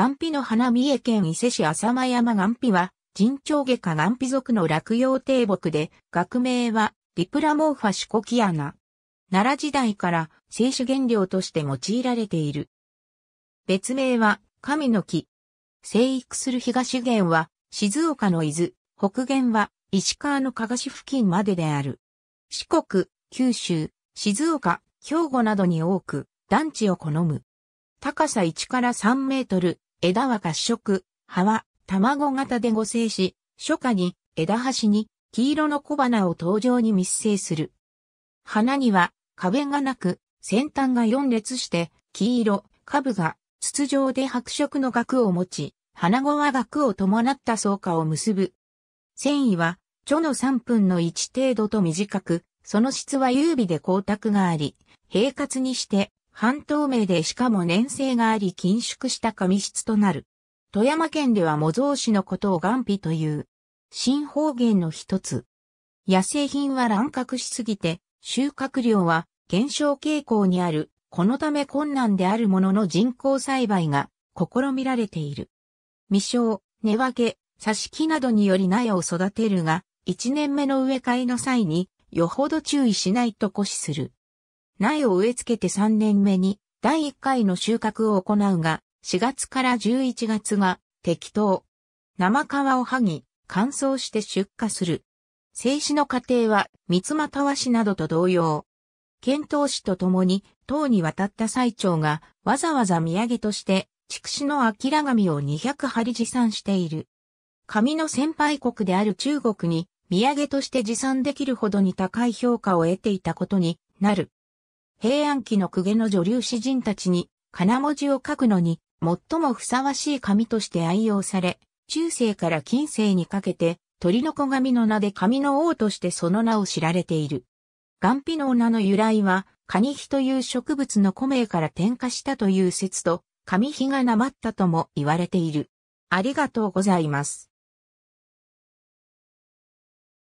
岩皮の花三重県伊勢市浅間山岩皮は、人長下下岩皮族の落葉低木で、学名は、リプラモーファシコキアナ。奈良時代から、清酒原料として用いられている。別名は、神の木。生育する東原は、静岡の伊豆、北原は、石川の加賀市付近までである。四国、九州、静岡、兵庫などに多く、団地を好む。高さ1から3メートル、枝は褐色、葉は卵型で合成し、初夏に枝端に黄色の小花を頭上に密生する。花には花弁がなく、先端が4列して黄色、株が筒状で白色の額を持ち、花子は額を伴った草花を結ぶ。繊維は、蝶の3分の1程度と短く、その質は優美で光沢があり、平滑にして半透明でしかも粘性があり緊縮した紙質となる。富山県では模造紙のことを眼皮という、新方言の一つ。野生品は乱獲しすぎて、収穫量は減少傾向にある、このため困難であるものの人工栽培が試みられている。未生、根分け、挿し木などにより苗を育てるが、1年目の植え替えの際に、よほど注意しないと固死する。苗を植え付けて3年目に第1回の収穫を行うが、4月から11月が適当。生皮を剥ぎ、乾燥して出荷する。静止の過程は三つ又和紙などと同様。検討使と共に、唐に渡った最長がわざわざ土産として畜死の明神を200針持参している。紙の先輩国である中国に土産として持参できるほどに高い評価を得ていたことになる。平安期の公家の女流詩人たちに、金文字を書くのに、最もふさわしい紙として愛用され、中世から近世にかけて、鳥の子紙の名で紙の王としてその名を知られている。岩皮の名の由来は、カニヒという植物の古名から転化したという説と、紙皮がなまったとも言われている。ありがとうございます。